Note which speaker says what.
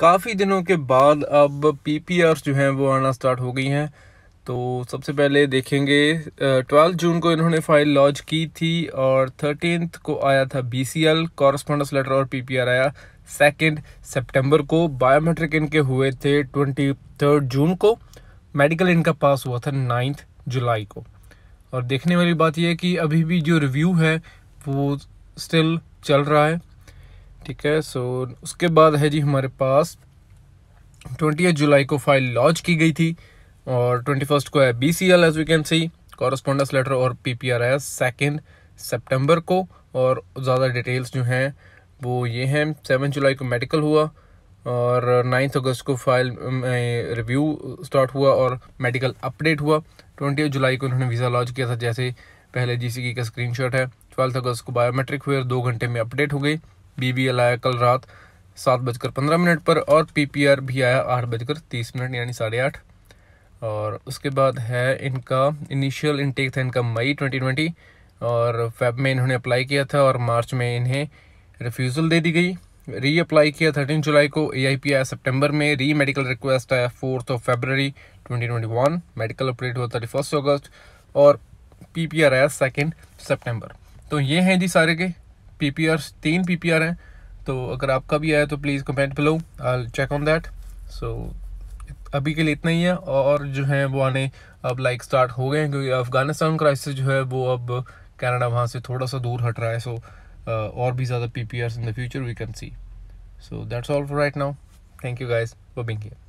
Speaker 1: काफ़ी दिनों के बाद अब पी जो हैं वो आना स्टार्ट हो गई हैं तो सबसे पहले देखेंगे ट्वेल्थ जून को इन्होंने फाइल लॉन्च की थी और थर्टीनथ को आया था B C L correspondence letter और पी पी आर आया सेकेंड सेप्टेम्बर को बायोमेट्रिक इनके हुए थे ट्वेंटी थर्ड जून को मेडिकल इनका पास हुआ था नाइन्थ जुलाई को और देखने वाली बात यह है कि अभी भी जो रिव्यू है वो स्टिल चल रहा है ठीक है सो उसके बाद है जी हमारे पास ट्वेंटी जुलाई को फाइल लॉन्च की गई थी और ट्वेंटी फर्स्ट को है B C L as we can see correspondence letter और P P R is second September को और ज़्यादा डिटेल्स जो हैं वो ये हैं सेवन जुलाई को मेडिकल हुआ और नाइन्थ अगस्त को फाइल रिव्यू स्टार्ट हुआ और मेडिकल अपडेट हुआ ट्वेंटी जुलाई को उन्होंने वीज़ा लॉन्च किया था जैसे पहले जी का शॉट है ट्वेल्थ अगस्त को बायोमेट्रिक हुए और दो घंटे में अपडेट हो गई बीबीएल आया कल रात सात बजकर पंद्रह मिनट पर और पीपीआर भी आया आठ बजकर तीस मिनट यानी साढ़े आठ और उसके बाद है इनका इनिशियल इनटेक था इनका मई 2020 और फेब में इन्होंने अप्लाई किया था और मार्च में इन्हें रिफ्यूज़ल दे दी गई री अप्लाई किया थर्टीन जुलाई को ए आई पी आया सेप्टेम्बर में री मेडिकल रिक्वेस्ट आया fourth of February 2021 medical update हुआ थर्टी फर्स्ट अगस्त और पी पी आर आया सेकेंड सेप्टेम्बर तो ये हैं जी सारे के पी पी आर तीन पी पी आर हैं तो अगर आपका भी आया तो please comment below I check on that so अभी के लिए इतना ही है और जो है वो आने अब लाइक स्टार्ट हो गए हैं क्योंकि अफ़गानिस्तान क्राइसिस जो है वो अब कनाडा वहाँ से थोड़ा सा दूर हट रहा है सो so, और भी ज़्यादा P P R in the future we can see so that's all for right now thank you guys for being here